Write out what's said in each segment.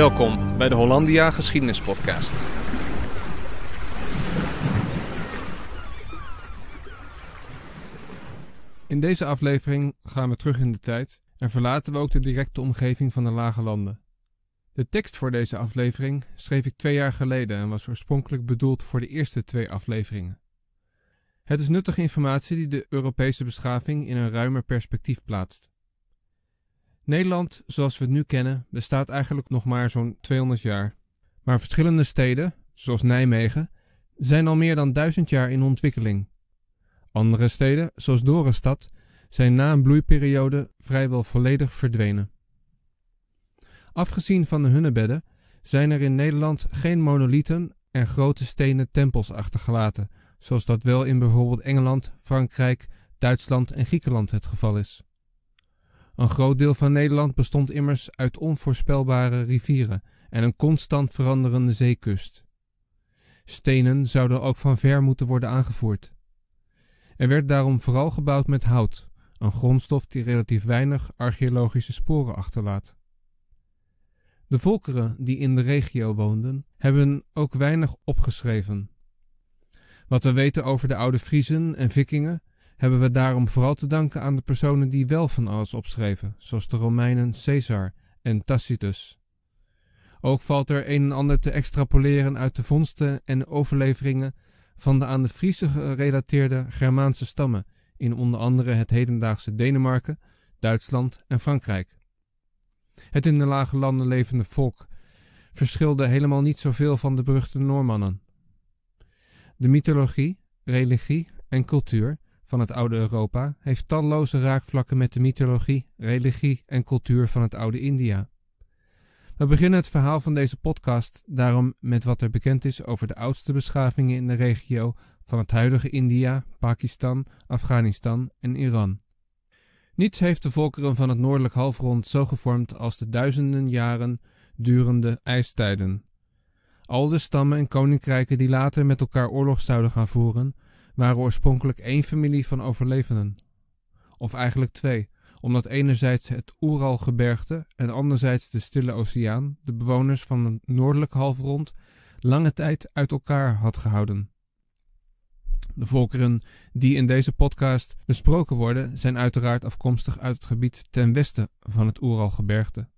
Welkom bij de Hollandia Geschiedenis Podcast. In deze aflevering gaan we terug in de tijd en verlaten we ook de directe omgeving van de Lage Landen. De tekst voor deze aflevering schreef ik twee jaar geleden en was oorspronkelijk bedoeld voor de eerste twee afleveringen. Het is nuttige informatie die de Europese beschaving in een ruimer perspectief plaatst. Nederland, zoals we het nu kennen, bestaat eigenlijk nog maar zo'n 200 jaar. Maar verschillende steden, zoals Nijmegen, zijn al meer dan 1000 jaar in ontwikkeling. Andere steden, zoals Dorenstad, zijn na een bloeiperiode vrijwel volledig verdwenen. Afgezien van de hunnebedden zijn er in Nederland geen monolieten en grote stenen tempels achtergelaten, zoals dat wel in bijvoorbeeld Engeland, Frankrijk, Duitsland en Griekenland het geval is. Een groot deel van Nederland bestond immers uit onvoorspelbare rivieren en een constant veranderende zeekust. Stenen zouden ook van ver moeten worden aangevoerd. Er werd daarom vooral gebouwd met hout, een grondstof die relatief weinig archeologische sporen achterlaat. De volkeren die in de regio woonden, hebben ook weinig opgeschreven. Wat we weten over de oude Friezen en Vikingen hebben we daarom vooral te danken aan de personen die wel van alles opschreven, zoals de Romeinen Caesar en Tacitus. Ook valt er een en ander te extrapoleren uit de vondsten en overleveringen van de aan de Friese gerelateerde Germaanse stammen in onder andere het hedendaagse Denemarken, Duitsland en Frankrijk. Het in de lage landen levende volk verschilde helemaal niet zoveel van de beruchte Noormannen. De mythologie, religie en cultuur van het oude Europa heeft talloze raakvlakken met de mythologie, religie en cultuur van het oude India. We beginnen het verhaal van deze podcast daarom met wat er bekend is over de oudste beschavingen in de regio van het huidige India, Pakistan, Afghanistan en Iran. Niets heeft de volkeren van het noordelijk halfrond zo gevormd als de duizenden jaren durende ijstijden. Al de stammen en koninkrijken die later met elkaar oorlog zouden gaan voeren, waren oorspronkelijk één familie van overlevenden. Of eigenlijk twee, omdat enerzijds het Oeralgebergte en anderzijds de Stille Oceaan de bewoners van het noordelijke halfrond lange tijd uit elkaar had gehouden. De volkeren die in deze podcast besproken worden, zijn uiteraard afkomstig uit het gebied ten westen van het Oeralgebergte.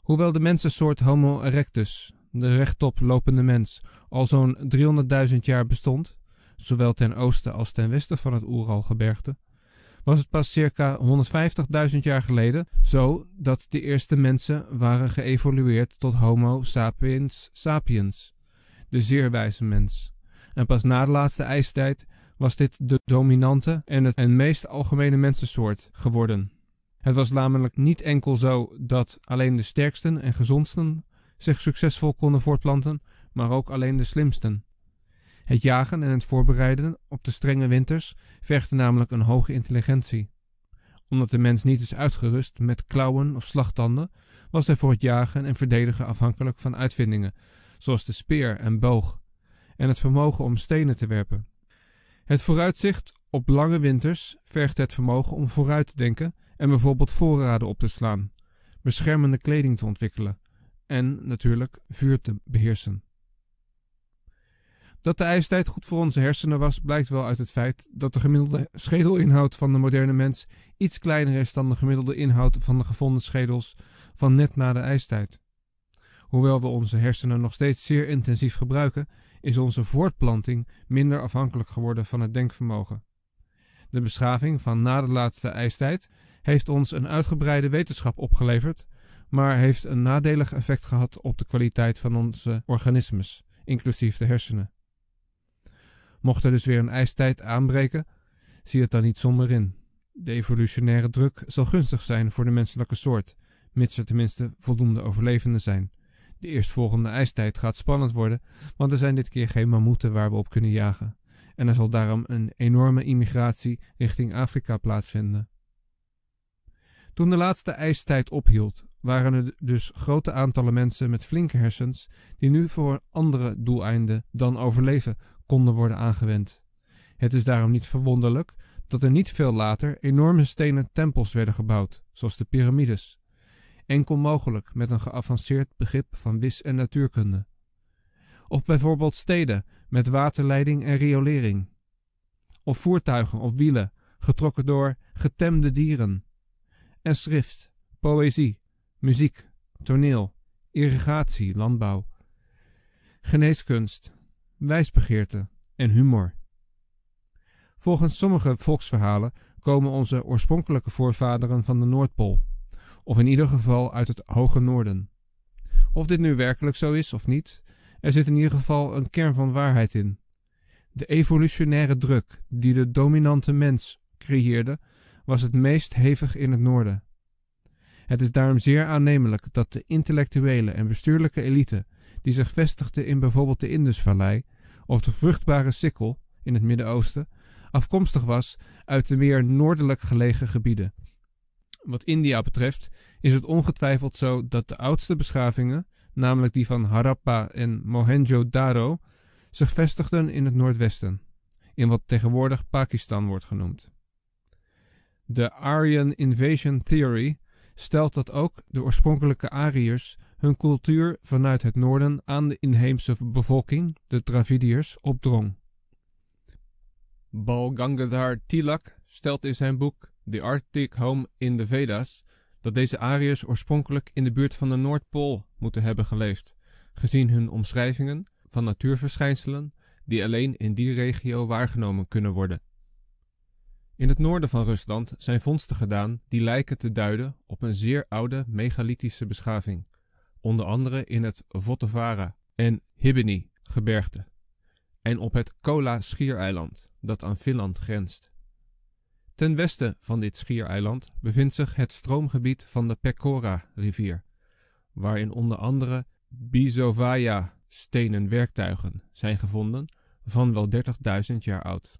Hoewel de mensensoort Homo erectus, de rechtop lopende mens, al zo'n 300.000 jaar bestond, zowel ten oosten als ten westen van het Oeralgebergte, was het pas circa 150.000 jaar geleden zo dat de eerste mensen waren geëvolueerd tot Homo sapiens sapiens, de zeer wijze mens. En pas na de laatste ijstijd was dit de dominante en het en meest algemene mensensoort geworden. Het was namelijk niet enkel zo dat alleen de sterksten en gezondsten zich succesvol konden voortplanten, maar ook alleen de slimsten. Het jagen en het voorbereiden op de strenge winters vergen namelijk een hoge intelligentie. Omdat de mens niet is uitgerust met klauwen of slagtanden, was hij voor het jagen en verdedigen afhankelijk van uitvindingen, zoals de speer en boog, en het vermogen om stenen te werpen. Het vooruitzicht op lange winters vergt het vermogen om vooruit te denken en bijvoorbeeld voorraden op te slaan, beschermende kleding te ontwikkelen en natuurlijk vuur te beheersen. Dat de ijstijd goed voor onze hersenen was, blijkt wel uit het feit dat de gemiddelde schedelinhoud van de moderne mens iets kleiner is dan de gemiddelde inhoud van de gevonden schedels van net na de ijstijd. Hoewel we onze hersenen nog steeds zeer intensief gebruiken, is onze voortplanting minder afhankelijk geworden van het denkvermogen. De beschaving van na de laatste ijstijd heeft ons een uitgebreide wetenschap opgeleverd, maar heeft een nadelig effect gehad op de kwaliteit van onze organismes, inclusief de hersenen. Mocht er dus weer een ijstijd aanbreken, zie het dan niet somber in. De evolutionaire druk zal gunstig zijn voor de menselijke soort, mits er tenminste voldoende overlevenden zijn. De eerstvolgende ijstijd gaat spannend worden, want er zijn dit keer geen mammoeten waar we op kunnen jagen. En er zal daarom een enorme immigratie richting Afrika plaatsvinden. Toen de laatste ijstijd ophield, waren er dus grote aantallen mensen met flinke hersens die nu voor andere doeleinden dan overleven konden worden aangewend. Het is daarom niet verwonderlijk dat er niet veel later enorme stenen tempels werden gebouwd, zoals de piramides. Enkel mogelijk met een geavanceerd begrip van wis- en natuurkunde. Of bijvoorbeeld steden met waterleiding en riolering. Of voertuigen op wielen, getrokken door getemde dieren. En schrift, poëzie, muziek, toneel, irrigatie, landbouw. Geneeskunst, wijsbegeerte en humor. Volgens sommige volksverhalen komen onze oorspronkelijke voorvaderen van de Noordpool, of in ieder geval uit het hoge noorden. Of dit nu werkelijk zo is of niet, er zit in ieder geval een kern van waarheid in. De evolutionaire druk die de dominante mens creëerde, was het meest hevig in het noorden. Het is daarom zeer aannemelijk dat de intellectuele en bestuurlijke elite, die zich vestigde in bijvoorbeeld de Indusvallei, of de vruchtbare sikkel in het Midden-Oosten afkomstig was uit de meer noordelijk gelegen gebieden. Wat India betreft is het ongetwijfeld zo dat de oudste beschavingen, namelijk die van Harappa en Mohenjo-daro, zich vestigden in het noordwesten, in wat tegenwoordig Pakistan wordt genoemd. De Aryan Invasion Theory stelt dat ook de oorspronkelijke Ariërs hun cultuur vanuit het noorden aan de inheemse bevolking, de Dravidiërs, opdrong. Bal Gangadhar Tilak stelt in zijn boek The Arctic Home in the Vedas dat deze Ariërs oorspronkelijk in de buurt van de Noordpool moeten hebben geleefd, gezien hun omschrijvingen van natuurverschijnselen die alleen in die regio waargenomen kunnen worden. In het noorden van Rusland zijn vondsten gedaan die lijken te duiden op een zeer oude megalithische beschaving onder andere in het Votavara en Hibini gebergte en op het Kola-schiereiland dat aan Finland grenst. Ten westen van dit schiereiland bevindt zich het stroomgebied van de Pekora rivier waarin onder andere Bizovaya stenen werktuigen zijn gevonden van wel 30.000 jaar oud.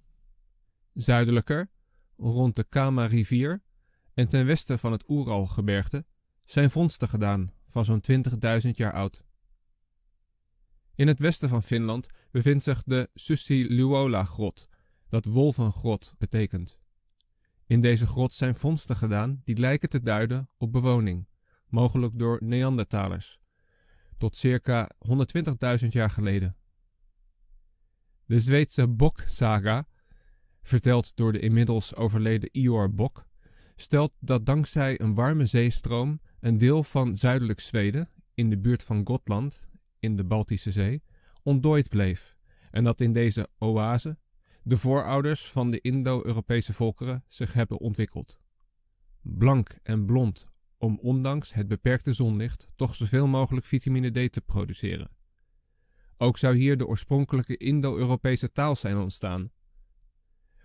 Zuidelijker, rond de Kama-rivier en ten westen van het Ural-gebergte zijn vondsten gedaan van zo'n 20.000 jaar oud. In het westen van Finland bevindt zich de Luola grot dat wolvengrot betekent. In deze grot zijn vondsten gedaan die lijken te duiden op bewoning, mogelijk door Neandertalers, tot circa 120.000 jaar geleden. De Zweedse Bok-saga, verteld door de inmiddels overleden Ior Bok, stelt dat dankzij een warme zeestroom een deel van zuidelijk Zweden, in de buurt van Gotland, in de Baltische Zee, ontdooid bleef en dat in deze oase de voorouders van de Indo-Europese volkeren zich hebben ontwikkeld. Blank en blond om ondanks het beperkte zonlicht toch zoveel mogelijk vitamine D te produceren. Ook zou hier de oorspronkelijke Indo-Europese taal zijn ontstaan,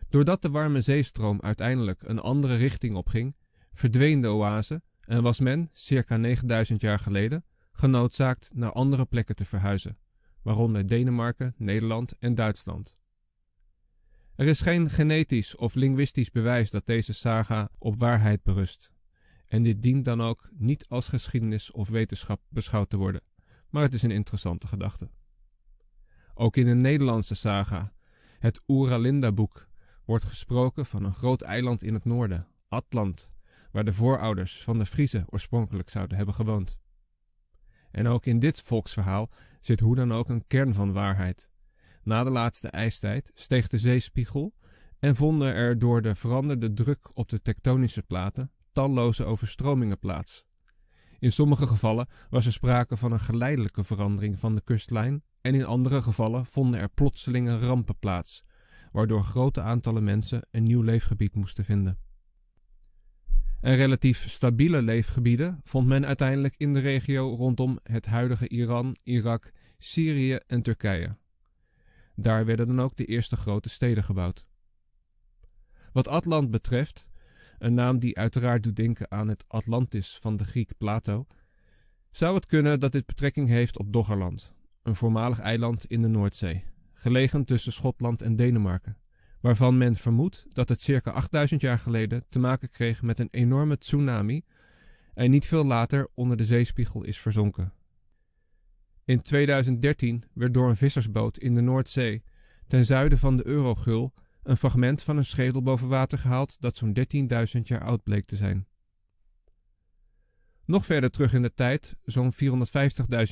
Doordat de warme zeestroom uiteindelijk een andere richting opging, verdween de oase en was men, circa 9000 jaar geleden, genoodzaakt naar andere plekken te verhuizen, waaronder Denemarken, Nederland en Duitsland. Er is geen genetisch of linguistisch bewijs dat deze saga op waarheid berust. En dit dient dan ook niet als geschiedenis of wetenschap beschouwd te worden, maar het is een interessante gedachte. Ook in de Nederlandse saga, het Oeralinda-boek, wordt gesproken van een groot eiland in het noorden, Atlant, waar de voorouders van de Friese oorspronkelijk zouden hebben gewoond. En ook in dit volksverhaal zit hoe dan ook een kern van waarheid. Na de laatste ijstijd steeg de zeespiegel en vonden er door de veranderde druk op de tektonische platen talloze overstromingen plaats. In sommige gevallen was er sprake van een geleidelijke verandering van de kustlijn en in andere gevallen vonden er plotselinge rampen plaats, waardoor grote aantallen mensen een nieuw leefgebied moesten vinden. En relatief stabiele leefgebieden vond men uiteindelijk in de regio rondom het huidige Iran, Irak, Syrië en Turkije. Daar werden dan ook de eerste grote steden gebouwd. Wat Atlant betreft, een naam die uiteraard doet denken aan het Atlantis van de Griek Plato, zou het kunnen dat dit betrekking heeft op Doggerland, een voormalig eiland in de Noordzee, gelegen tussen Schotland en Denemarken, waarvan men vermoedt dat het circa 8000 jaar geleden te maken kreeg met een enorme tsunami en niet veel later onder de zeespiegel is verzonken. In 2013 werd door een vissersboot in de Noordzee, ten zuiden van de Eurogul, een fragment van een schedel boven water gehaald dat zo'n 13.000 jaar oud bleek te zijn. Nog verder terug in de tijd, zo'n 450.000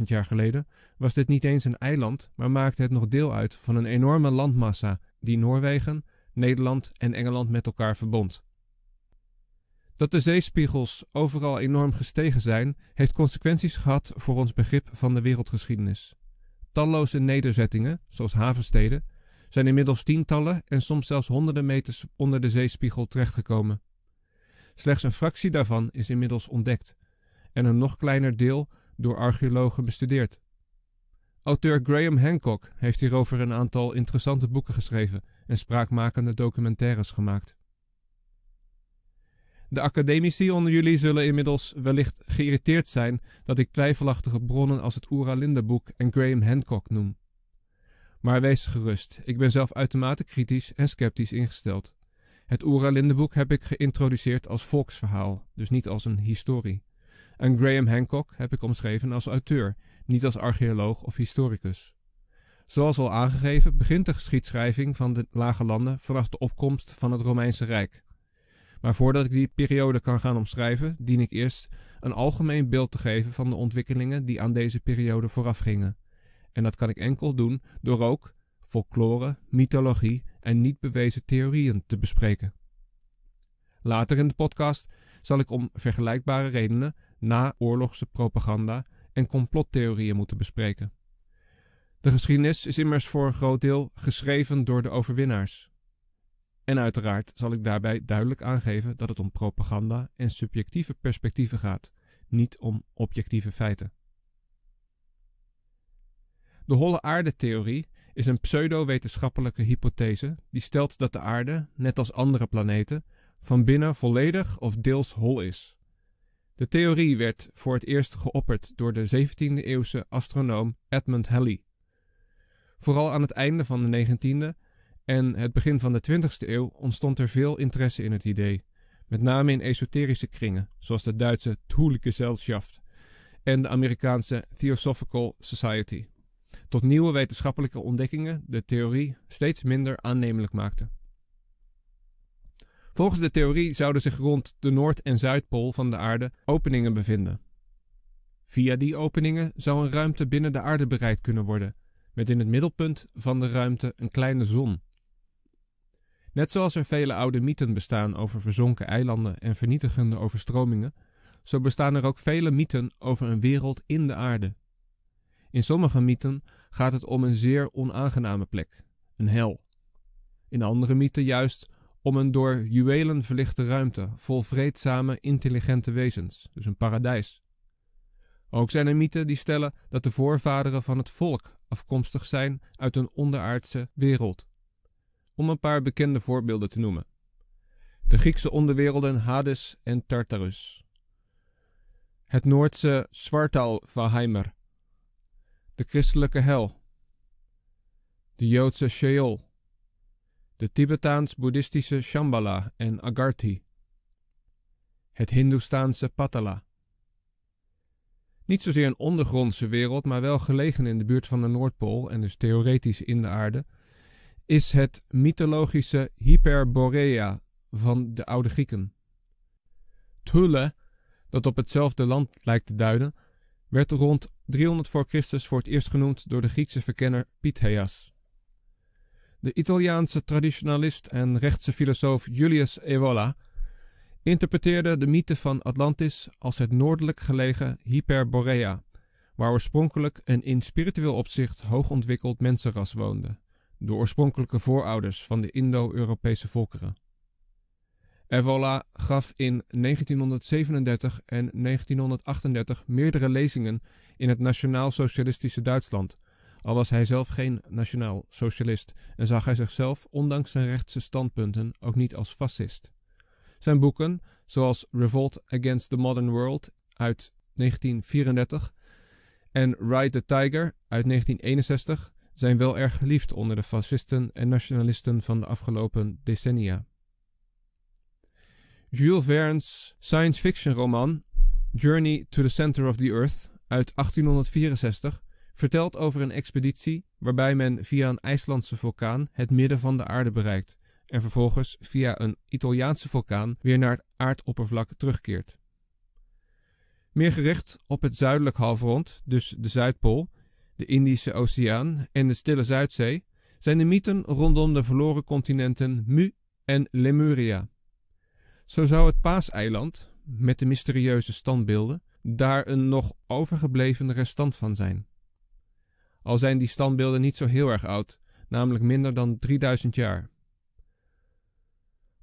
jaar geleden, was dit niet eens een eiland, maar maakte het nog deel uit van een enorme landmassa die Noorwegen, Nederland en Engeland met elkaar verbond. Dat de zeespiegels overal enorm gestegen zijn, heeft consequenties gehad voor ons begrip van de wereldgeschiedenis. Talloze nederzettingen, zoals havensteden, zijn inmiddels tientallen en soms zelfs honderden meters onder de zeespiegel terechtgekomen. Slechts een fractie daarvan is inmiddels ontdekt en een nog kleiner deel door archeologen bestudeerd. Auteur Graham Hancock heeft hierover een aantal interessante boeken geschreven en spraakmakende documentaires gemaakt. De academici onder jullie zullen inmiddels wellicht geïrriteerd zijn dat ik twijfelachtige bronnen als het Oera boek en Graham Hancock noem. Maar wees gerust, ik ben zelf uitermate kritisch en sceptisch ingesteld. Het Oera boek heb ik geïntroduceerd als volksverhaal, dus niet als een historie. En Graham Hancock heb ik omschreven als auteur, niet als archeoloog of historicus. Zoals al aangegeven begint de geschiedschrijving van de Lage Landen vanaf de opkomst van het Romeinse Rijk. Maar voordat ik die periode kan gaan omschrijven, dien ik eerst een algemeen beeld te geven van de ontwikkelingen die aan deze periode voorafgingen. En dat kan ik enkel doen door ook folklore, mythologie en niet bewezen theorieën te bespreken. Later in de podcast zal ik om vergelijkbare redenen na oorlogse propaganda en complottheorieën moeten bespreken. De geschiedenis is immers voor een groot deel geschreven door de overwinnaars. En uiteraard zal ik daarbij duidelijk aangeven dat het om propaganda en subjectieve perspectieven gaat, niet om objectieve feiten. De holle aarde is een pseudo-wetenschappelijke hypothese die stelt dat de aarde, net als andere planeten, van binnen volledig of deels hol is. De theorie werd voor het eerst geopperd door de 17e-eeuwse astronoom Edmund Halley. Vooral aan het einde van de 19e en het begin van de 20e eeuw ontstond er veel interesse in het idee, met name in esoterische kringen, zoals de Duitse Thule-Gesellschaft en de Amerikaanse Theosophical Society, tot nieuwe wetenschappelijke ontdekkingen de theorie steeds minder aannemelijk maakten. Volgens de theorie zouden zich rond de Noord- en Zuidpool van de aarde openingen bevinden. Via die openingen zou een ruimte binnen de aarde bereikt kunnen worden, met in het middelpunt van de ruimte een kleine zon. Net zoals er vele oude mythen bestaan over verzonken eilanden en vernietigende overstromingen, zo bestaan er ook vele mythen over een wereld in de aarde. In sommige mythen gaat het om een zeer onaangename plek, een hel. In andere mythen juist om een door juwelen verlichte ruimte vol vreedzame, intelligente wezens, dus een paradijs. Ook zijn er mythen die stellen dat de voorvaderen van het volk afkomstig zijn uit een onderaardse wereld. Om een paar bekende voorbeelden te noemen. De Griekse onderwerelden Hades en Tartarus. Het Noordse Heimer, De christelijke hel. De Joodse Sheol de Tibetaans-boeddhistische Shambhala en Agarthi, het Hindoestaanse Patala. Niet zozeer een ondergrondse wereld, maar wel gelegen in de buurt van de Noordpool en dus theoretisch in de aarde, is het mythologische Hyperborea van de oude Grieken. Thule, dat op hetzelfde land lijkt te duiden, werd rond 300 voor Christus voor het eerst genoemd door de Griekse verkenner Pytheas de Italiaanse traditionalist en rechtse filosoof Julius Evola interpreteerde de mythe van Atlantis als het noordelijk gelegen Hyperborea, waar oorspronkelijk een in spiritueel opzicht hoogontwikkeld mensenras woonde, de oorspronkelijke voorouders van de Indo-Europese volkeren. Evola gaf in 1937 en 1938 meerdere lezingen in het nationaal-socialistische Duitsland al was hij zelf geen nationaal socialist en zag hij zichzelf, ondanks zijn rechtse standpunten, ook niet als fascist. Zijn boeken, zoals Revolt Against the Modern World uit 1934 en Ride the Tiger uit 1961, zijn wel erg geliefd onder de fascisten en nationalisten van de afgelopen decennia. Jules Verne's science fiction roman Journey to the Center of the Earth uit 1864 vertelt over een expeditie waarbij men via een IJslandse vulkaan het midden van de aarde bereikt en vervolgens via een Italiaanse vulkaan weer naar het aardoppervlak terugkeert. Meer gericht op het zuidelijk halfrond, dus de Zuidpool, de Indische Oceaan en de Stille Zuidzee, zijn de mythen rondom de verloren continenten Mu en Lemuria. Zo zou het Paaseiland, met de mysterieuze standbeelden, daar een nog overgebleven restant van zijn al zijn die standbeelden niet zo heel erg oud, namelijk minder dan 3000 jaar.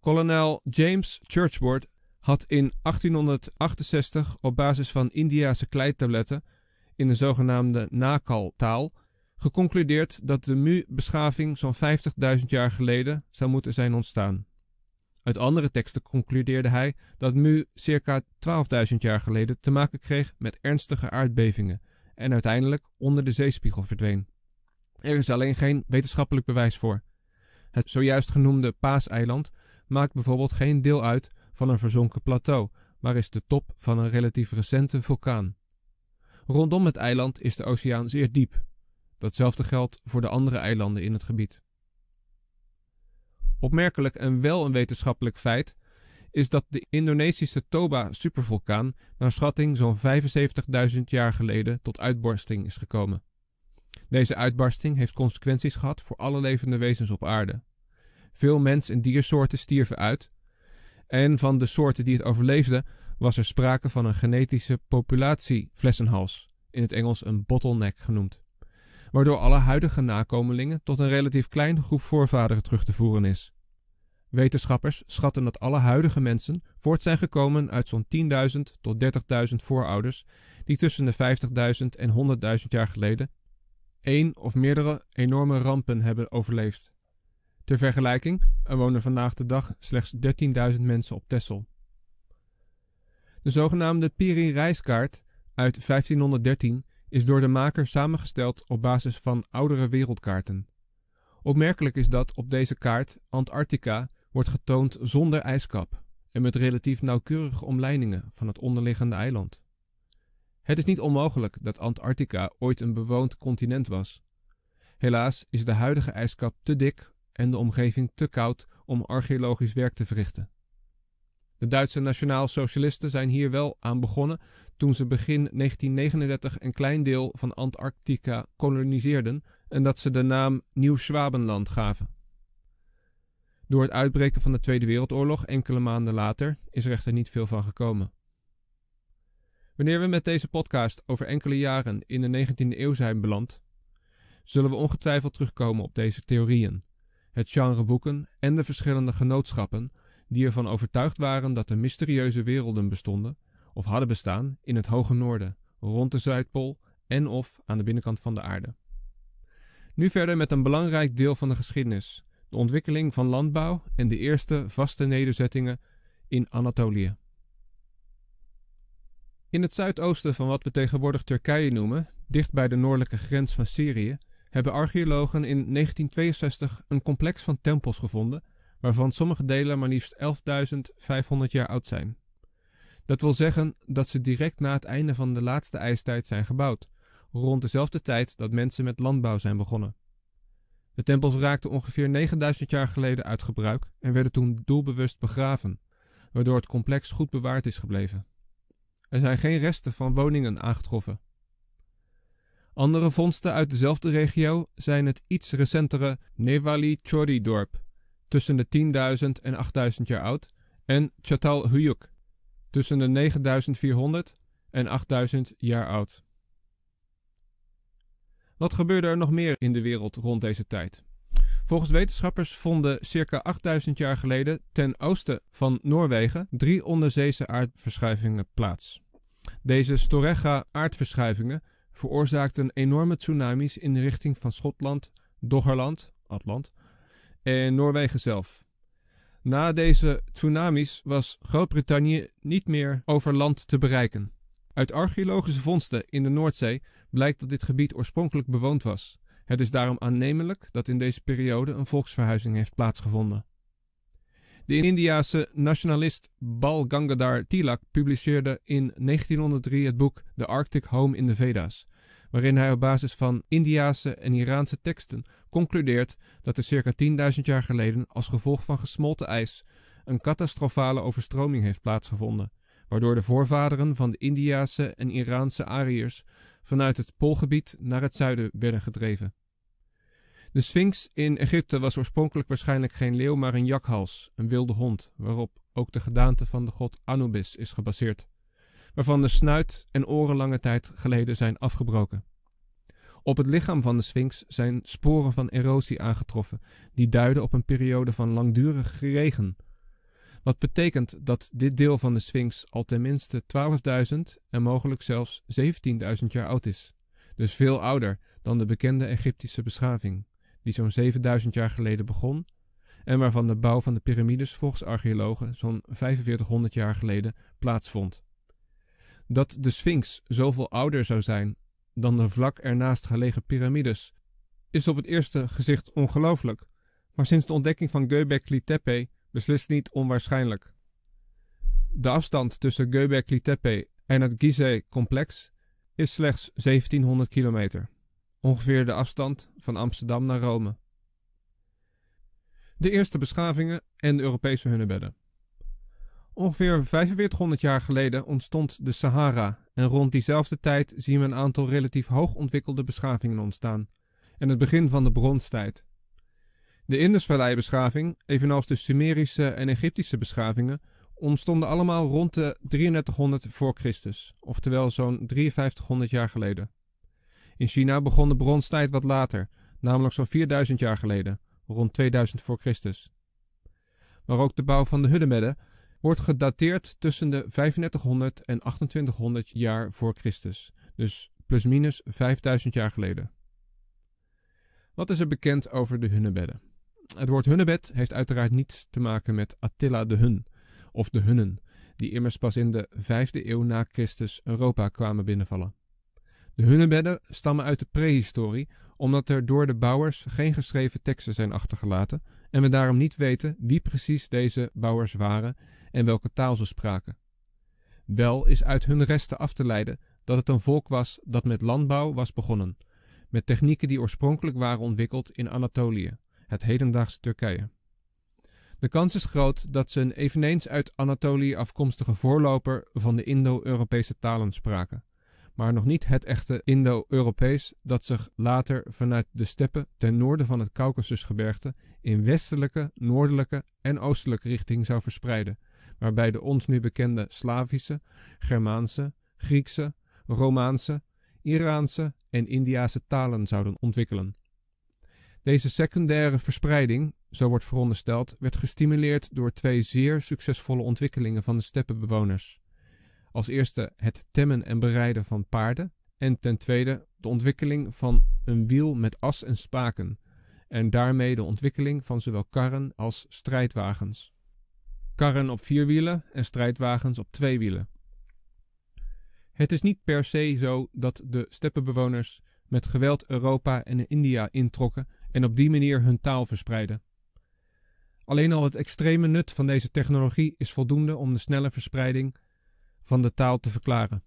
Kolonel James Churchward had in 1868 op basis van Indiase kleitabletten in de zogenaamde Nakal-taal geconcludeerd dat de Mu-beschaving zo'n 50.000 jaar geleden zou moeten zijn ontstaan. Uit andere teksten concludeerde hij dat Mu circa 12.000 jaar geleden te maken kreeg met ernstige aardbevingen en uiteindelijk onder de zeespiegel verdween. Er is alleen geen wetenschappelijk bewijs voor. Het zojuist genoemde Paaseiland maakt bijvoorbeeld geen deel uit van een verzonken plateau, maar is de top van een relatief recente vulkaan. Rondom het eiland is de oceaan zeer diep. Datzelfde geldt voor de andere eilanden in het gebied. Opmerkelijk en wel een wetenschappelijk feit is dat de Indonesische Toba-supervulkaan naar schatting zo'n 75.000 jaar geleden tot uitbarsting is gekomen. Deze uitbarsting heeft consequenties gehad voor alle levende wezens op aarde. Veel mens- en diersoorten stierven uit, en van de soorten die het overleefden was er sprake van een genetische flessenhals, in het Engels een bottleneck genoemd, waardoor alle huidige nakomelingen tot een relatief kleine groep voorvaderen terug te voeren is. Wetenschappers schatten dat alle huidige mensen voort zijn gekomen uit zo'n 10.000 tot 30.000 voorouders die tussen de 50.000 en 100.000 jaar geleden één of meerdere enorme rampen hebben overleefd. Ter vergelijking, er wonen vandaag de dag slechts 13.000 mensen op Texel. De zogenaamde Piri-reiskaart uit 1513 is door de maker samengesteld op basis van oudere wereldkaarten. Opmerkelijk is dat op deze kaart Antarctica wordt getoond zonder ijskap en met relatief nauwkeurige omleidingen van het onderliggende eiland. Het is niet onmogelijk dat Antarctica ooit een bewoond continent was. Helaas is de huidige ijskap te dik en de omgeving te koud om archeologisch werk te verrichten. De Duitse nationaal-socialisten zijn hier wel aan begonnen toen ze begin 1939 een klein deel van Antarctica koloniseerden en dat ze de naam Nieuw-Schwabenland gaven. Door het uitbreken van de Tweede Wereldoorlog enkele maanden later is er echter niet veel van gekomen. Wanneer we met deze podcast over enkele jaren in de 19e eeuw zijn beland, zullen we ongetwijfeld terugkomen op deze theorieën, het genre boeken en de verschillende genootschappen die ervan overtuigd waren dat er mysterieuze werelden bestonden of hadden bestaan in het hoge noorden, rond de Zuidpool en of aan de binnenkant van de aarde. Nu verder met een belangrijk deel van de geschiedenis, de ontwikkeling van landbouw en de eerste vaste nederzettingen in Anatolië. In het zuidoosten van wat we tegenwoordig Turkije noemen, dicht bij de noordelijke grens van Syrië, hebben archeologen in 1962 een complex van tempels gevonden, waarvan sommige delen maar liefst 11.500 jaar oud zijn. Dat wil zeggen dat ze direct na het einde van de laatste ijstijd zijn gebouwd, rond dezelfde tijd dat mensen met landbouw zijn begonnen. De tempels raakten ongeveer 9000 jaar geleden uit gebruik en werden toen doelbewust begraven, waardoor het complex goed bewaard is gebleven. Er zijn geen resten van woningen aangetroffen. Andere vondsten uit dezelfde regio zijn het iets recentere Nevali Chori-dorp, tussen de 10.000 en 8.000 jaar oud, en Chatal Huyuk, tussen de 9.400 en 8.000 jaar oud. Wat gebeurde er nog meer in de wereld rond deze tijd? Volgens wetenschappers vonden circa 8000 jaar geleden ten oosten van Noorwegen drie onderzeese aardverschuivingen plaats. Deze Storegga-aardverschuivingen veroorzaakten enorme tsunamis in de richting van Schotland, Doggerland, Atlant en Noorwegen zelf. Na deze tsunamis was Groot-Brittannië niet meer over land te bereiken. Uit archeologische vondsten in de Noordzee blijkt dat dit gebied oorspronkelijk bewoond was. Het is daarom aannemelijk dat in deze periode een volksverhuizing heeft plaatsgevonden. De Indiase nationalist Bal Gangadhar Tilak publiceerde in 1903 het boek The Arctic Home in the Veda's, waarin hij op basis van Indiase en Iraanse teksten concludeert dat er circa 10.000 jaar geleden als gevolg van gesmolten ijs een catastrofale overstroming heeft plaatsgevonden waardoor de voorvaderen van de Indiase en Iraanse Ariërs vanuit het Poolgebied naar het zuiden werden gedreven. De Sphinx in Egypte was oorspronkelijk waarschijnlijk geen leeuw, maar een jakhals, een wilde hond, waarop ook de gedaante van de god Anubis is gebaseerd, waarvan de snuit en oren lange tijd geleden zijn afgebroken. Op het lichaam van de Sphinx zijn sporen van erosie aangetroffen, die duiden op een periode van langdurig regen, wat betekent dat dit deel van de Sphinx al ten minste 12.000 en mogelijk zelfs 17.000 jaar oud is. Dus veel ouder dan de bekende Egyptische beschaving, die zo'n 7000 jaar geleden begon en waarvan de bouw van de piramides volgens archeologen zo'n 4500 jaar geleden plaatsvond. Dat de Sphinx zoveel ouder zou zijn dan de vlak ernaast gelegen piramides is op het eerste gezicht ongelooflijk, maar sinds de ontdekking van Göbekli Tepe beslist niet onwaarschijnlijk. De afstand tussen Göbekli Tepe en het Gizeh-complex is slechts 1700 kilometer, ongeveer de afstand van Amsterdam naar Rome. De eerste beschavingen en de Europese hunnebedden. Ongeveer 4500 jaar geleden ontstond de Sahara en rond diezelfde tijd zien we een aantal relatief hoog ontwikkelde beschavingen ontstaan en het begin van de bronstijd. De Indusvalleibeschaving, evenals de Sumerische en Egyptische beschavingen, ontstonden allemaal rond de 3300 voor Christus, oftewel zo'n 5300 jaar geleden. In China begon de bronstijd wat later, namelijk zo'n 4000 jaar geleden, rond 2000 voor Christus. Maar ook de bouw van de Huddenbedden wordt gedateerd tussen de 3500 en 2800 jaar voor Christus, dus plus minus 5000 jaar geleden. Wat is er bekend over de Hunnebedden? Het woord hunnebed heeft uiteraard niets te maken met Attila de Hun of de Hunnen, die immers pas in de 5e eeuw na Christus Europa kwamen binnenvallen. De hunnebedden stammen uit de prehistorie, omdat er door de bouwers geen geschreven teksten zijn achtergelaten en we daarom niet weten wie precies deze bouwers waren en welke taal ze spraken. Wel is uit hun resten af te leiden dat het een volk was dat met landbouw was begonnen, met technieken die oorspronkelijk waren ontwikkeld in Anatolië het hedendaagse Turkije. De kans is groot dat ze een eveneens uit Anatolië afkomstige voorloper van de Indo-Europese talen spraken, maar nog niet het echte Indo-Europees dat zich later vanuit de steppen ten noorden van het Caucasusgebergte in westelijke, noordelijke en oostelijke richting zou verspreiden, waarbij de ons nu bekende Slavische, Germaanse, Griekse, Romaanse, Iraanse en Indiase talen zouden ontwikkelen. Deze secundaire verspreiding, zo wordt verondersteld, werd gestimuleerd door twee zeer succesvolle ontwikkelingen van de steppenbewoners. Als eerste het temmen en bereiden van paarden en ten tweede de ontwikkeling van een wiel met as en spaken en daarmee de ontwikkeling van zowel karren als strijdwagens. Karren op vier wielen en strijdwagens op twee wielen. Het is niet per se zo dat de steppenbewoners met geweld Europa en India introkken en op die manier hun taal verspreiden. Alleen al het extreme nut van deze technologie is voldoende om de snelle verspreiding van de taal te verklaren.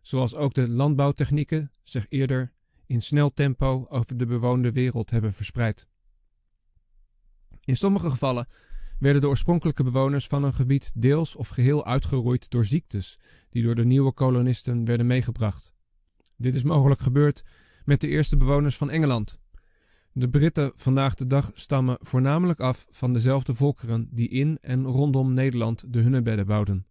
Zoals ook de landbouwtechnieken zich eerder in snel tempo over de bewoonde wereld hebben verspreid. In sommige gevallen werden de oorspronkelijke bewoners van een gebied deels of geheel uitgeroeid door ziektes die door de nieuwe kolonisten werden meegebracht. Dit is mogelijk gebeurd met de eerste bewoners van Engeland, de Britten vandaag de dag stammen voornamelijk af van dezelfde volkeren die in en rondom Nederland de hunnebedden bouwden.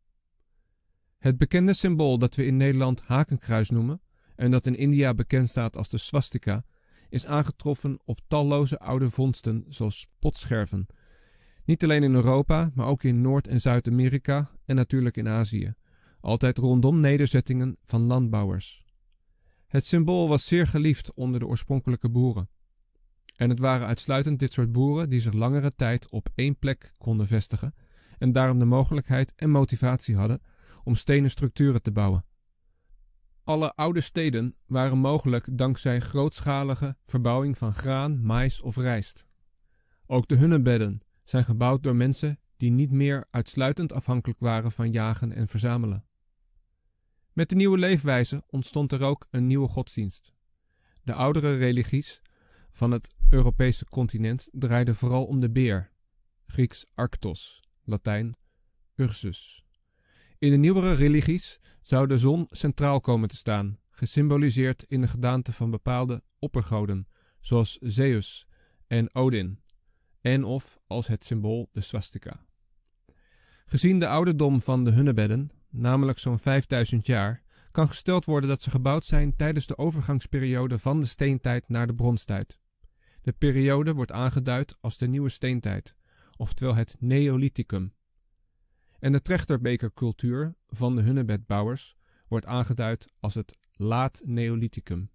Het bekende symbool dat we in Nederland hakenkruis noemen en dat in India bekend staat als de swastika, is aangetroffen op talloze oude vondsten zoals spotscherven. Niet alleen in Europa, maar ook in Noord- en Zuid-Amerika en natuurlijk in Azië, altijd rondom nederzettingen van landbouwers. Het symbool was zeer geliefd onder de oorspronkelijke boeren. En het waren uitsluitend dit soort boeren die zich langere tijd op één plek konden vestigen en daarom de mogelijkheid en motivatie hadden om stenen structuren te bouwen. Alle oude steden waren mogelijk dankzij grootschalige verbouwing van graan, maïs of rijst. Ook de hunnenbedden zijn gebouwd door mensen die niet meer uitsluitend afhankelijk waren van jagen en verzamelen. Met de nieuwe leefwijze ontstond er ook een nieuwe godsdienst. De oudere religies van het Europese continent draaide vooral om de beer, Grieks Arctos, Latijn Ursus. In de nieuwere religies zou de zon centraal komen te staan, gesymboliseerd in de gedaante van bepaalde oppergoden, zoals Zeus en Odin, en of als het symbool de swastika. Gezien de ouderdom van de hunnebedden, namelijk zo'n 5000 jaar, kan gesteld worden dat ze gebouwd zijn tijdens de overgangsperiode van de steentijd naar de bronstijd. De periode wordt aangeduid als de nieuwe steentijd, oftewel het Neolithicum. En de trechterbekercultuur van de hunnebedbouwers wordt aangeduid als het Laat Neolithicum.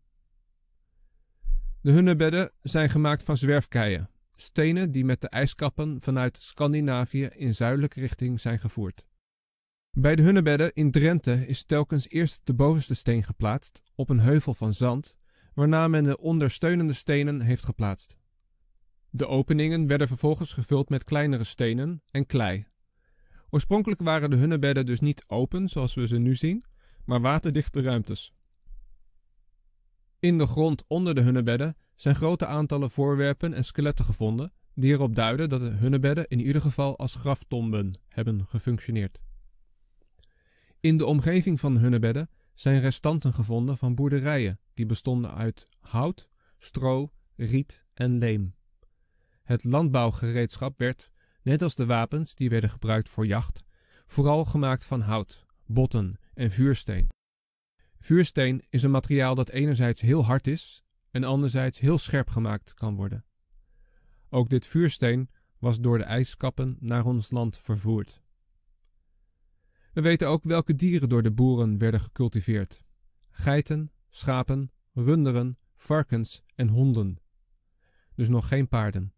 De hunnebedden zijn gemaakt van zwerfkeien, stenen die met de ijskappen vanuit Scandinavië in zuidelijke richting zijn gevoerd. Bij de hunnebedden in Drenthe is telkens eerst de bovenste steen geplaatst op een heuvel van zand waarna men de ondersteunende stenen heeft geplaatst. De openingen werden vervolgens gevuld met kleinere stenen en klei. Oorspronkelijk waren de hunnebedden dus niet open zoals we ze nu zien, maar waterdichte ruimtes. In de grond onder de hunnebedden zijn grote aantallen voorwerpen en skeletten gevonden, die erop duiden dat de hunnebedden in ieder geval als graftomben hebben gefunctioneerd. In de omgeving van de hunnebedden zijn restanten gevonden van boerderijen die bestonden uit hout, stro, riet en leem. Het landbouwgereedschap werd, net als de wapens die werden gebruikt voor jacht, vooral gemaakt van hout, botten en vuursteen. Vuursteen is een materiaal dat enerzijds heel hard is en anderzijds heel scherp gemaakt kan worden. Ook dit vuursteen was door de ijskappen naar ons land vervoerd. We weten ook welke dieren door de boeren werden gecultiveerd: geiten, schapen, runderen, varkens en honden. Dus nog geen paarden.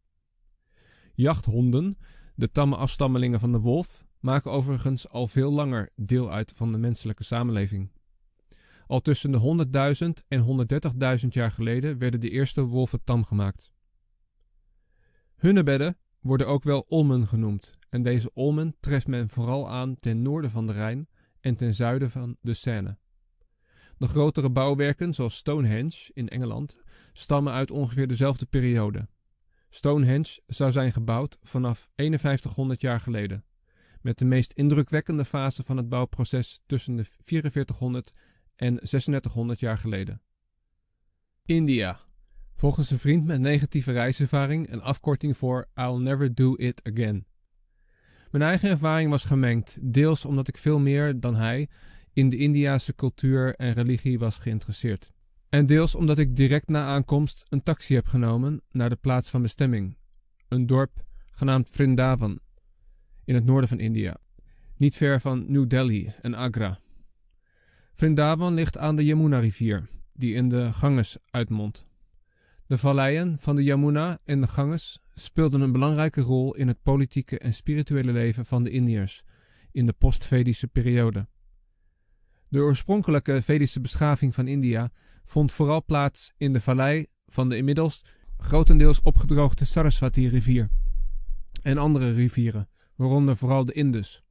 Jachthonden, de tamme afstammelingen van de wolf, maken overigens al veel langer deel uit van de menselijke samenleving. Al tussen de 100.000 en 130.000 jaar geleden werden de eerste wolven tam gemaakt. Hunnebedden worden ook wel olmen genoemd en deze olmen treft men vooral aan ten noorden van de Rijn en ten zuiden van de Seine. De grotere bouwwerken, zoals Stonehenge in Engeland, stammen uit ongeveer dezelfde periode. Stonehenge zou zijn gebouwd vanaf 5100 jaar geleden, met de meest indrukwekkende fase van het bouwproces tussen de 4400 en 3600 jaar geleden. India. Volgens een vriend met negatieve reiservaring een afkorting voor I'll never do it again. Mijn eigen ervaring was gemengd. Deels omdat ik veel meer dan hij in de Indiase cultuur en religie was geïnteresseerd. En deels omdat ik direct na aankomst een taxi heb genomen naar de plaats van bestemming. Een dorp genaamd Vrindavan, in het noorden van India. Niet ver van New Delhi en Agra. Vrindavan ligt aan de Yamuna-rivier, die in de Ganges uitmondt. De valleien van de Yamuna en de Ganges speelden een belangrijke rol in het politieke en spirituele leven van de Indiërs in de post-Vedische periode. De oorspronkelijke Vedische beschaving van India vond vooral plaats in de vallei van de inmiddels grotendeels opgedroogde Saraswati-rivier en andere rivieren, waaronder vooral de Indus,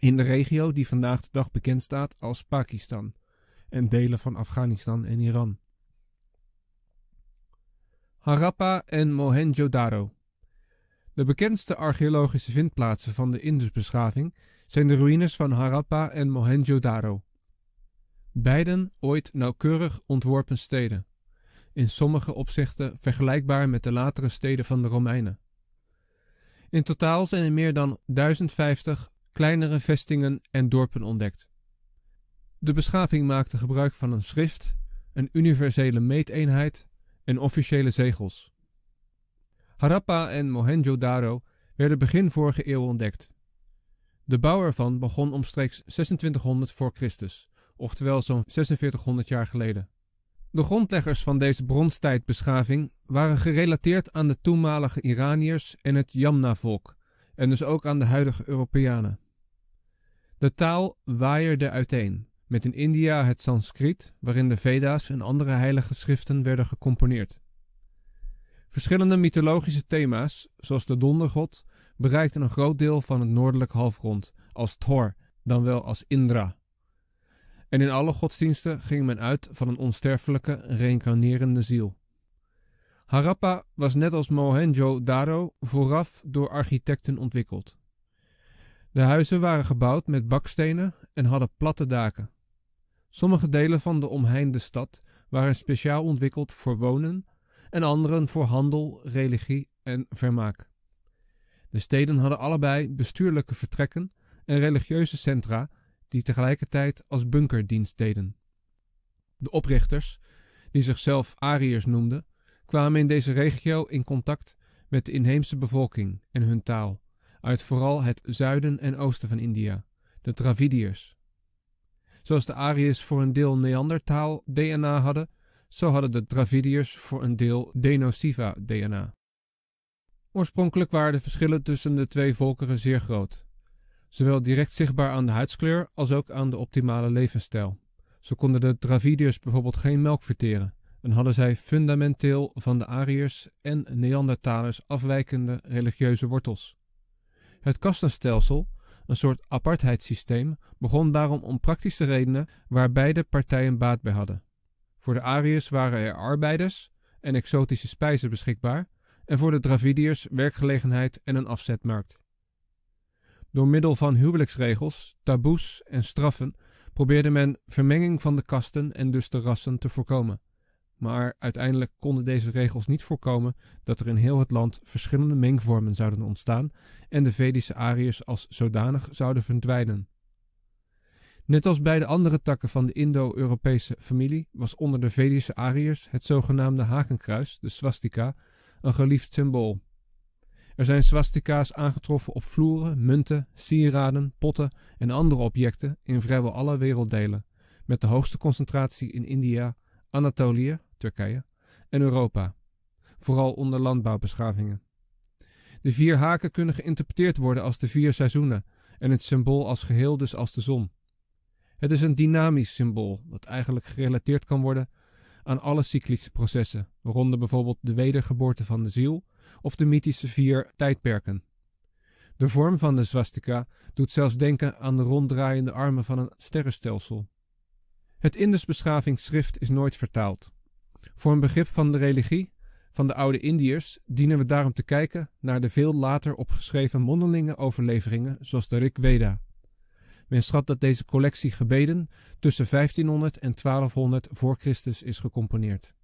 in de regio die vandaag de dag bekend staat als Pakistan en delen van Afghanistan en Iran. Harappa en Mohenjo-daro. De bekendste archeologische vindplaatsen van de Indusbeschaving zijn de ruïnes van Harappa en Mohenjo-daro. Beiden ooit nauwkeurig ontworpen steden, in sommige opzichten vergelijkbaar met de latere steden van de Romeinen. In totaal zijn er meer dan 1050 kleinere vestingen en dorpen ontdekt. De beschaving maakte gebruik van een schrift, een universele meeteenheid en officiële zegels. Harappa en Mohenjo-daro werden begin vorige eeuw ontdekt. De bouw ervan begon omstreeks 2600 voor Christus, oftewel zo'n 4600 jaar geleden. De grondleggers van deze bronstijdbeschaving waren gerelateerd aan de toenmalige Iraniërs en het Yamna-volk, en dus ook aan de huidige Europeanen. De taal waaierde uiteen met in India het Sanskriet, waarin de Veda's en andere heilige schriften werden gecomponeerd. Verschillende mythologische thema's, zoals de dondergod, bereikten een groot deel van het noordelijk halfrond als Thor, dan wel als Indra. En in alle godsdiensten ging men uit van een onsterfelijke, reïncarnerende ziel. Harappa was net als Mohenjo-Daro vooraf door architecten ontwikkeld. De huizen waren gebouwd met bakstenen en hadden platte daken. Sommige delen van de omheinde stad waren speciaal ontwikkeld voor wonen en anderen voor handel, religie en vermaak. De steden hadden allebei bestuurlijke vertrekken en religieuze centra die tegelijkertijd als bunkerdienst deden. De oprichters, die zichzelf Ariërs noemden, kwamen in deze regio in contact met de inheemse bevolking en hun taal, uit vooral het zuiden en oosten van India, de Dravidiërs. Zoals de Ariërs voor een deel Neandertaal-DNA hadden, zo hadden de Dravidiërs voor een deel Denosiva-DNA. Oorspronkelijk waren de verschillen tussen de twee volkeren zeer groot, zowel direct zichtbaar aan de huidskleur als ook aan de optimale levensstijl. Zo konden de Dravidiërs bijvoorbeeld geen melk verteren en hadden zij fundamenteel van de Ariërs en Neandertalers afwijkende religieuze wortels. Het kastenstelsel een soort apartheidssysteem, begon daarom om praktische redenen waar beide partijen baat bij hadden. Voor de Ariërs waren er arbeiders en exotische spijzen beschikbaar, en voor de Dravidiërs werkgelegenheid en een afzetmarkt. Door middel van huwelijksregels, taboes en straffen probeerde men vermenging van de kasten en dus de rassen te voorkomen. Maar uiteindelijk konden deze regels niet voorkomen dat er in heel het land verschillende mengvormen zouden ontstaan en de Vedische Ariërs als zodanig zouden verdwijnen. Net als bij de andere takken van de Indo-Europese familie was onder de Vedische Ariërs het zogenaamde hakenkruis, de swastika, een geliefd symbool. Er zijn swastika's aangetroffen op vloeren, munten, sieraden, potten en andere objecten in vrijwel alle werelddelen, met de hoogste concentratie in India, Anatolië, Turkije, en Europa, vooral onder landbouwbeschavingen. De vier haken kunnen geïnterpreteerd worden als de vier seizoenen en het symbool als geheel dus als de zon. Het is een dynamisch symbool dat eigenlijk gerelateerd kan worden aan alle cyclische processen, waaronder bijvoorbeeld de wedergeboorte van de ziel of de mythische vier tijdperken. De vorm van de swastika doet zelfs denken aan de ronddraaiende armen van een sterrenstelsel. Het Indusbeschaving schrift is nooit vertaald. Voor een begrip van de religie van de oude Indiërs dienen we daarom te kijken naar de veel later opgeschreven mondelinge overleveringen zoals de Rig Veda. Men schat dat deze collectie gebeden tussen 1500 en 1200 voor Christus is gecomponeerd.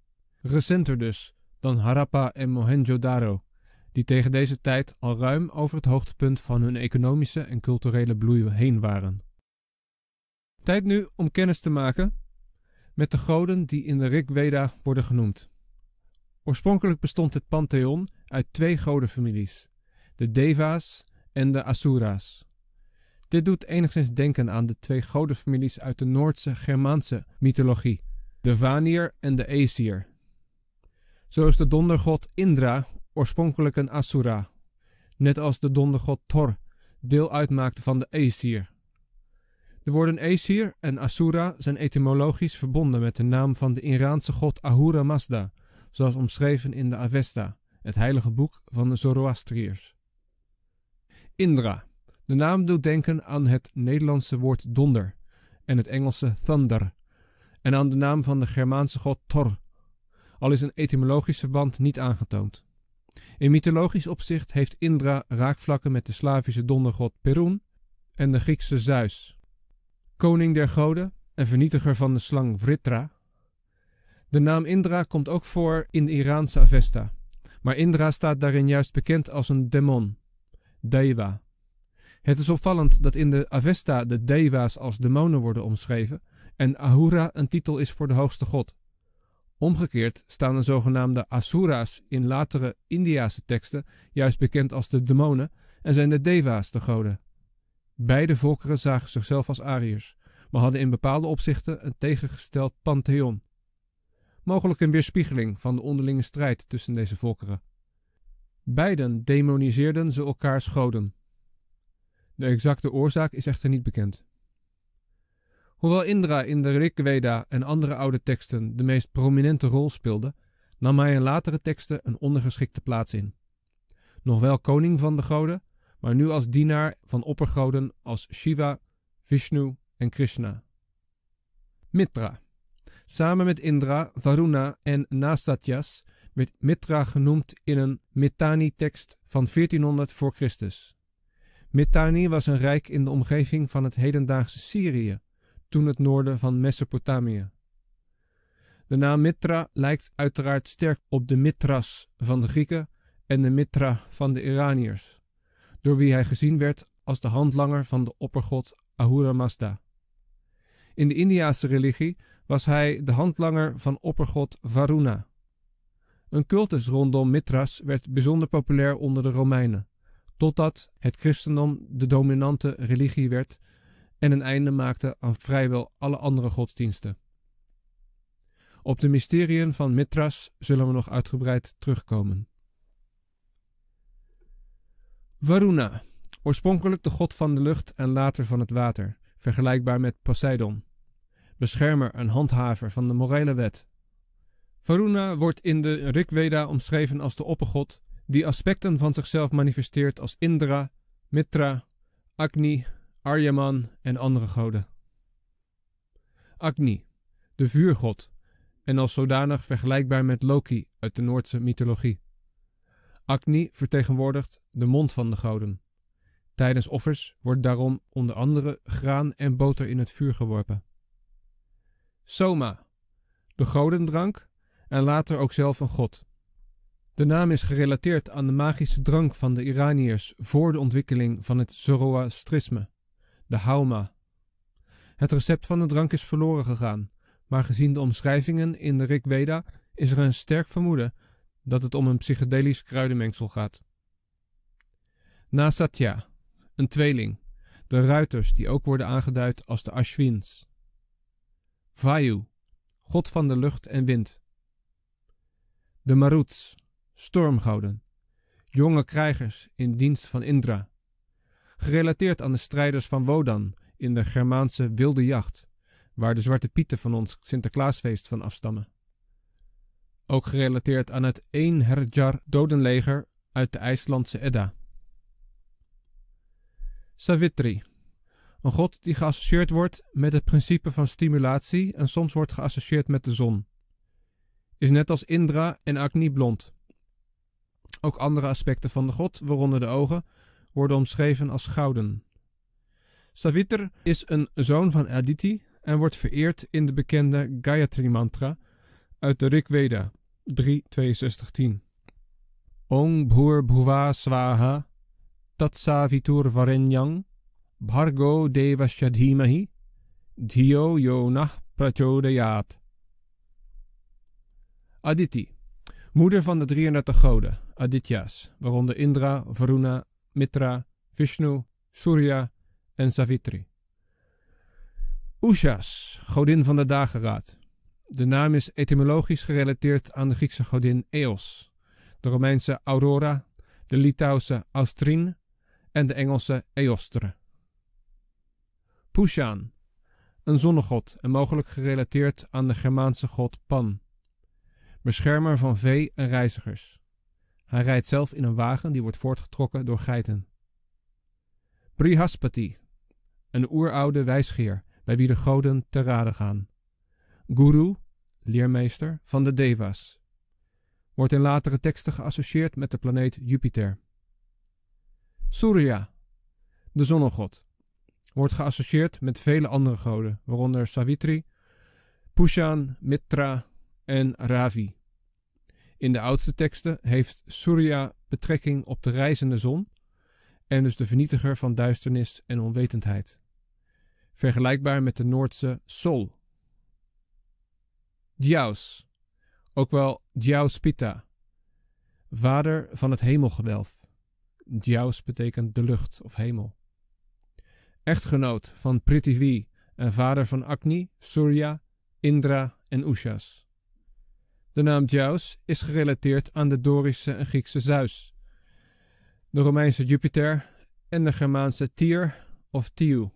Recenter dus dan Harappa en Mohenjo-daro, die tegen deze tijd al ruim over het hoogtepunt van hun economische en culturele bloei heen waren. Tijd nu om kennis te maken met de goden die in de Rig Veda worden genoemd. Oorspronkelijk bestond het pantheon uit twee godenfamilies, de Deva's en de Asura's. Dit doet enigszins denken aan de twee godenfamilies uit de Noordse Germaanse mythologie, de Vanir en de Aesir. Zo is de dondergod Indra oorspronkelijk een Asura, net als de dondergod Thor deel uitmaakte van de Aesir. De woorden Aesir en Asura zijn etymologisch verbonden met de naam van de Iraanse god Ahura Mazda, zoals omschreven in de Avesta, het heilige boek van de Zoroastriërs. Indra. De naam doet denken aan het Nederlandse woord donder en het Engelse thunder, en aan de naam van de Germaanse god Thor, al is een etymologisch verband niet aangetoond. In mythologisch opzicht heeft Indra raakvlakken met de Slavische dondergod Perun en de Griekse Zeus, koning der goden en vernietiger van de slang Vritra. De naam Indra komt ook voor in de Iraanse Avesta, maar Indra staat daarin juist bekend als een demon, Deva. Het is opvallend dat in de Avesta de Deva's als demonen worden omschreven en Ahura een titel is voor de hoogste god. Omgekeerd staan de zogenaamde Asura's in latere Indiase teksten juist bekend als de demonen en zijn de Deva's de goden. Beide volkeren zagen zichzelf als Ariërs, maar hadden in bepaalde opzichten een tegengesteld pantheon. Mogelijk een weerspiegeling van de onderlinge strijd tussen deze volkeren. Beiden demoniseerden ze elkaars goden. De exacte oorzaak is echter niet bekend. Hoewel Indra in de Rigveda en andere oude teksten de meest prominente rol speelde, nam hij in latere teksten een ondergeschikte plaats in. Nog wel koning van de goden, maar nu als dienaar van oppergoden als Shiva, Vishnu en Krishna. Mitra. Samen met Indra, Varuna en Nasatyas werd Mitra genoemd in een mitanni tekst van 1400 voor Christus. Mitanni was een rijk in de omgeving van het hedendaagse Syrië, toen het noorden van Mesopotamië. De naam Mitra lijkt uiteraard sterk op de Mitras van de Grieken en de Mitra van de Iraniërs door wie hij gezien werd als de handlanger van de oppergod Ahura Mazda. In de Indiaanse religie was hij de handlanger van oppergod Varuna. Een cultus rondom Mithras werd bijzonder populair onder de Romeinen, totdat het christendom de dominante religie werd en een einde maakte aan vrijwel alle andere godsdiensten. Op de mysteriën van Mithras zullen we nog uitgebreid terugkomen. Varuna, oorspronkelijk de god van de lucht en later van het water, vergelijkbaar met Poseidon. Beschermer en handhaver van de morele wet. Varuna wordt in de Rigveda omschreven als de oppergod die aspecten van zichzelf manifesteert als Indra, Mitra, Agni, Aryaman en andere goden. Agni, de vuurgod, en als zodanig vergelijkbaar met Loki uit de Noordse mythologie. Agni vertegenwoordigt de mond van de goden. Tijdens offers wordt daarom onder andere graan en boter in het vuur geworpen. Soma, de godendrank en later ook zelf een god. De naam is gerelateerd aan de magische drank van de Iraniërs voor de ontwikkeling van het Zoroastrisme, de Hauma. Het recept van de drank is verloren gegaan, maar gezien de omschrijvingen in de Rigveda is er een sterk vermoeden dat het om een psychedelisch kruidenmengsel gaat. Na Satya, een tweeling, de ruiters die ook worden aangeduid als de Ashwins. Vayu, god van de lucht en wind. De Maruts, stormgouden, jonge krijgers in dienst van Indra, gerelateerd aan de strijders van Wodan in de Germaanse wilde jacht, waar de Zwarte Pieten van ons Sinterklaasfeest van afstammen ook gerelateerd aan het Einherjar dodenleger uit de IJslandse Edda. Savitri, een god die geassocieerd wordt met het principe van stimulatie en soms wordt geassocieerd met de zon. Is net als Indra en Agni blond. Ook andere aspecten van de god, waaronder de ogen, worden omschreven als gouden. Savitr is een zoon van Aditi en wordt vereerd in de bekende Gayatri Mantra, uit de Rigveda 3.62.10 Ong Bhur Bhuva Swaha Tatsavitur Varenyang Bhargo Shadhimahi, Dhyo Yonah Prachodayat Aditi, moeder van de 33 goden, Aditya's, waaronder Indra, Varuna, Mitra, Vishnu, Surya en Savitri. Ushas, godin van de dageraad, de naam is etymologisch gerelateerd aan de Griekse godin Eos, de Romeinse Aurora, de Litouwse Austrin en de Engelse Eostre. Pushan, een zonnegod en mogelijk gerelateerd aan de Germaanse god Pan, beschermer van vee en reizigers. Hij rijdt zelf in een wagen die wordt voortgetrokken door geiten. Prihaspati, een oeroude wijsgeer bij wie de goden te raden gaan guru, leermeester van de Devas. Wordt in latere teksten geassocieerd met de planeet Jupiter. Surya, de zonnegod, wordt geassocieerd met vele andere goden, waaronder Savitri, Pushan, Mitra en Ravi. In de oudste teksten heeft Surya betrekking op de reizende zon en dus de vernietiger van duisternis en onwetendheid. Vergelijkbaar met de Noordse Sol, Djaus, ook wel Djaus Pita, vader van het hemelgewelf. Djaus betekent de lucht of hemel. Echtgenoot van Prithvi en vader van Agni, Surya, Indra en Ushas. De naam Djaus is gerelateerd aan de Dorische en Griekse Zeus, de Romeinse Jupiter en de Germaanse Tyr of Tiu.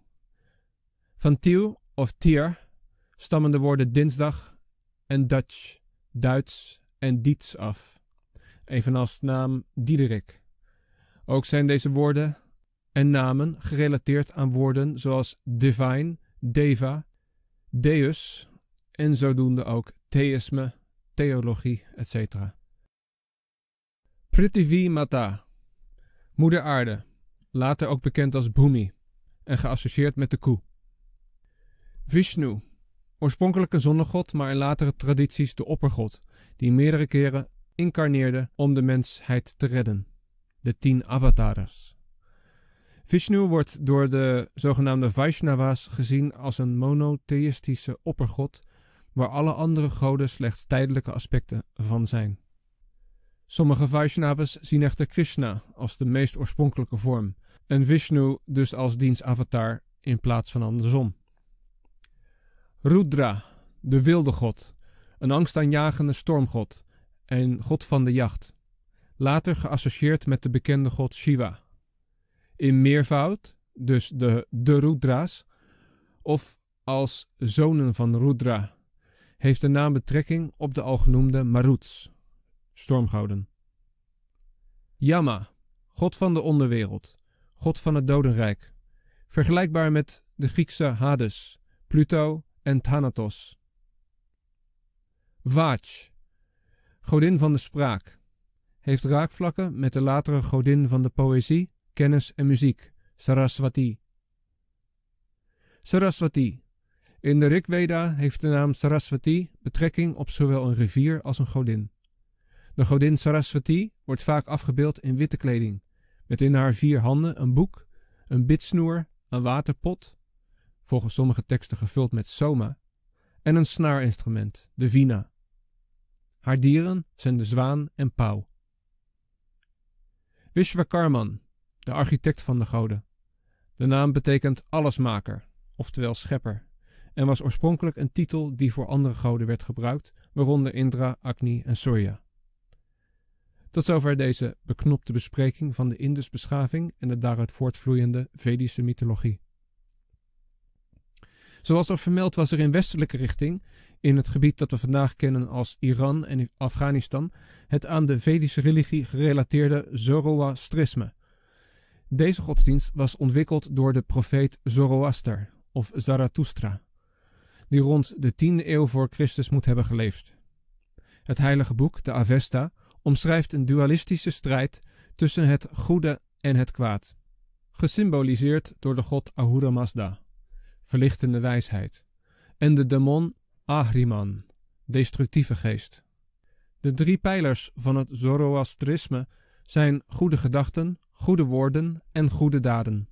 Van Tiu of Tyr stammen de woorden dinsdag en Dutch, Duits en Diets af, evenals naam Diederik. Ook zijn deze woorden en namen gerelateerd aan woorden zoals divine, deva, deus en zodoende ook theïsme, theologie, etc. Prithvi Mata, moeder aarde, later ook bekend als Bhumi en geassocieerd met de koe. Vishnu, Oorspronkelijk een zonnegod, maar in latere tradities de oppergod, die meerdere keren incarneerde om de mensheid te redden. De tien avatars. Vishnu wordt door de zogenaamde Vaishnava's gezien als een monotheïstische oppergod, waar alle andere goden slechts tijdelijke aspecten van zijn. Sommige Vaishnavas zien echter Krishna als de meest oorspronkelijke vorm, en Vishnu dus als diens avatar in plaats van andersom. Rudra, de wilde god, een angstaanjagende stormgod en god van de jacht, later geassocieerd met de bekende god Shiva. In meervoud, dus de, de Rudra's, of als zonen van Rudra, heeft de naam betrekking op de algenoemde Maruts, stormgoden. Yama, god van de onderwereld, god van het dodenrijk, vergelijkbaar met de Griekse Hades, Pluto en Thanatos. Vaj, godin van de spraak, heeft raakvlakken met de latere godin van de poëzie, kennis en muziek, Saraswati. Saraswati. In de Rigveda heeft de naam Saraswati betrekking op zowel een rivier als een godin. De godin Saraswati wordt vaak afgebeeld in witte kleding, met in haar vier handen een boek, een bidsnoer, een waterpot volgens sommige teksten gevuld met soma, en een snaarinstrument, de vina. Haar dieren zijn de zwaan en pauw. Vishwakarman, de architect van de goden. De naam betekent allesmaker, oftewel schepper, en was oorspronkelijk een titel die voor andere goden werd gebruikt, waaronder Indra, Agni en Surya. Tot zover deze beknopte bespreking van de Indusbeschaving en de daaruit voortvloeiende Vedische mythologie. Zoals al vermeld was er in westelijke richting, in het gebied dat we vandaag kennen als Iran en Afghanistan, het aan de Vedische religie gerelateerde Zoroastrisme. Deze godsdienst was ontwikkeld door de profeet Zoroaster of Zarathustra, die rond de 10e eeuw voor Christus moet hebben geleefd. Het heilige boek, de Avesta, omschrijft een dualistische strijd tussen het goede en het kwaad, gesymboliseerd door de god Ahura Mazda verlichtende wijsheid, en de demon Ahriman, destructieve geest. De drie pijlers van het Zoroastrisme zijn goede gedachten, goede woorden en goede daden.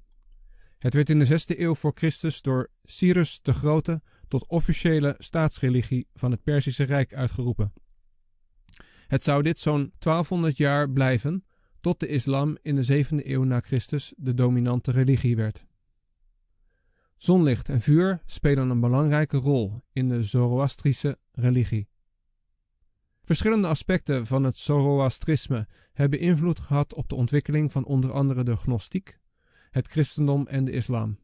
Het werd in de 6e eeuw voor Christus door Cyrus de Grote tot officiële staatsreligie van het Perzische Rijk uitgeroepen. Het zou dit zo'n 1200 jaar blijven tot de islam in de 7e eeuw na Christus de dominante religie werd. Zonlicht en vuur spelen een belangrijke rol in de Zoroastrische religie. Verschillende aspecten van het Zoroastrisme hebben invloed gehad op de ontwikkeling van onder andere de gnostiek, het christendom en de islam.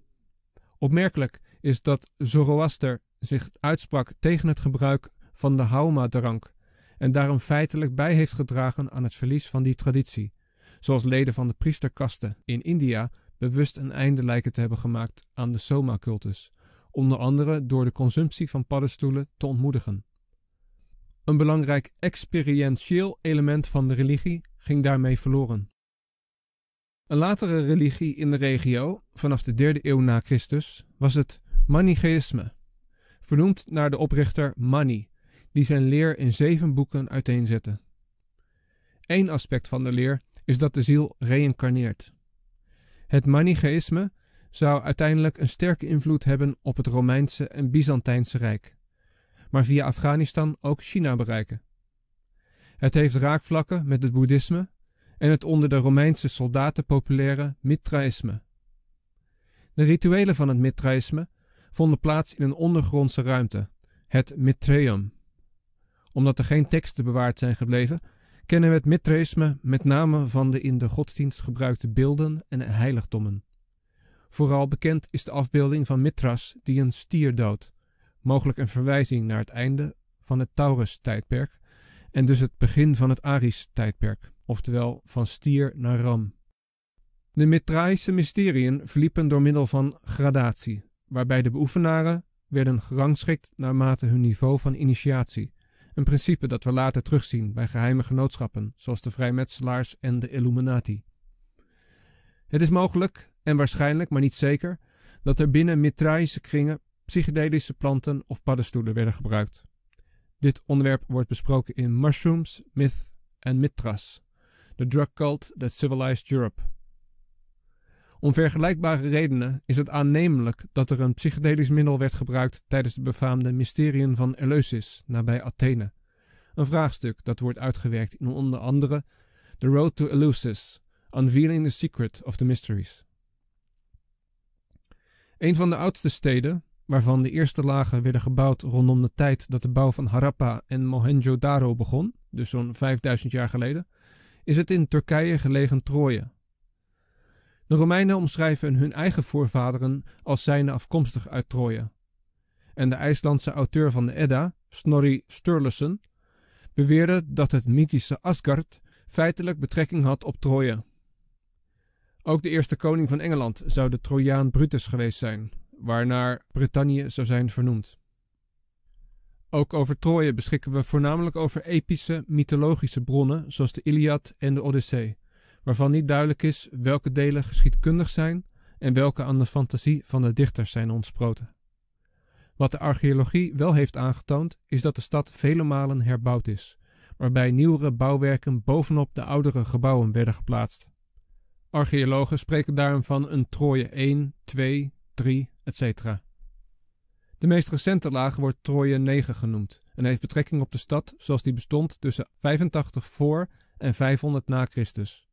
Opmerkelijk is dat Zoroaster zich uitsprak tegen het gebruik van de Hauma-drank en daarom feitelijk bij heeft gedragen aan het verlies van die traditie, zoals leden van de priesterkasten in India bewust een einde lijken te hebben gemaakt aan de Soma-cultus, onder andere door de consumptie van paddenstoelen te ontmoedigen. Een belangrijk experientieel element van de religie ging daarmee verloren. Een latere religie in de regio, vanaf de derde eeuw na Christus, was het Manichaïsme, vernoemd naar de oprichter Mani, die zijn leer in zeven boeken uiteenzette. Eén aspect van de leer is dat de ziel reïncarneert. Het Manichaïsme zou uiteindelijk een sterke invloed hebben op het Romeinse en Byzantijnse Rijk, maar via Afghanistan ook China bereiken. Het heeft raakvlakken met het boeddhisme en het onder de Romeinse soldaten populaire Mitraïsme. De rituelen van het Mitraïsme vonden plaats in een ondergrondse ruimte, het mitraeum. Omdat er geen teksten bewaard zijn gebleven, kennen we het Mitraïsme met name van de in de godsdienst gebruikte beelden en heiligdommen. Vooral bekend is de afbeelding van Mithras die een stier doodt, mogelijk een verwijzing naar het einde van het Taurus-tijdperk en dus het begin van het Aries-tijdperk, oftewel van stier naar ram. De Mithraïsche mysteriën verliepen door middel van gradatie, waarbij de beoefenaren werden gerangschikt naarmate hun niveau van initiatie, een principe dat we later terugzien bij geheime genootschappen, zoals de vrijmetselaars en de Illuminati. Het is mogelijk, en waarschijnlijk, maar niet zeker, dat er binnen Mitraïsche kringen psychedelische planten of paddenstoelen werden gebruikt. Dit onderwerp wordt besproken in Mushrooms, Myth en Mitras, The Drug Cult That Civilized Europe om vergelijkbare redenen is het aannemelijk dat er een psychedelisch middel werd gebruikt tijdens de befaamde mysterien van Eleusis nabij Athene. Een vraagstuk dat wordt uitgewerkt in onder andere The Road to Eleusis, Unveiling the Secret of the Mysteries. Een van de oudste steden, waarvan de eerste lagen werden gebouwd rondom de tijd dat de bouw van Harappa en Mohenjo-daro begon, dus zo'n 5000 jaar geleden, is het in Turkije gelegen Troje, de Romeinen omschrijven hun eigen voorvaderen als zijne afkomstig uit Troje. En de IJslandse auteur van de Edda, Snorri Sturluson, beweerde dat het mythische Asgard feitelijk betrekking had op Troje. Ook de eerste koning van Engeland zou de Trojaan Brutus geweest zijn, waarnaar Brittannië zou zijn vernoemd. Ook over Troje beschikken we voornamelijk over epische, mythologische bronnen zoals de Iliad en de Odyssee, waarvan niet duidelijk is welke delen geschiedkundig zijn en welke aan de fantasie van de dichters zijn ontsproten. Wat de archeologie wel heeft aangetoond, is dat de stad vele malen herbouwd is, waarbij nieuwere bouwwerken bovenop de oudere gebouwen werden geplaatst. Archeologen spreken daarom van een Troje 1, 2, 3, etc. De meest recente laag wordt Troje 9 genoemd en heeft betrekking op de stad zoals die bestond tussen 85 voor en 500 na Christus.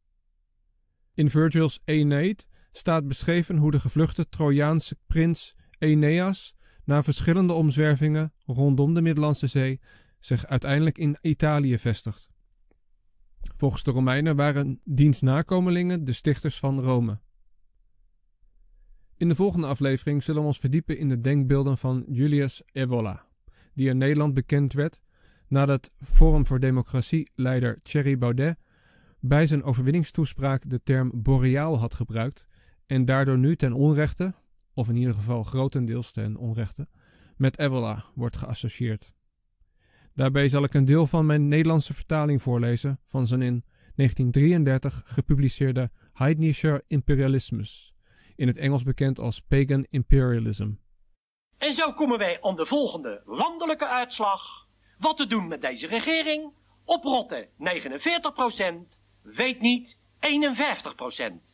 In Virgil's Aeneid staat beschreven hoe de gevluchte Trojaanse prins Aeneas na verschillende omzwervingen rondom de Middellandse Zee zich uiteindelijk in Italië vestigt. Volgens de Romeinen waren diens nakomelingen de stichters van Rome. In de volgende aflevering zullen we ons verdiepen in de denkbeelden van Julius Evola, die in Nederland bekend werd nadat Forum voor Democratie leider Thierry Baudet bij zijn overwinningstoespraak de term boreaal had gebruikt en daardoor nu ten onrechte, of in ieder geval grotendeels ten onrechte, met Evola wordt geassocieerd. Daarbij zal ik een deel van mijn Nederlandse vertaling voorlezen van zijn in 1933 gepubliceerde Heidnischer Imperialismus, in het Engels bekend als Pagan Imperialism. En zo komen wij om de volgende landelijke uitslag. Wat te doen met deze regering? oprotte 49 procent weet niet 51 procent.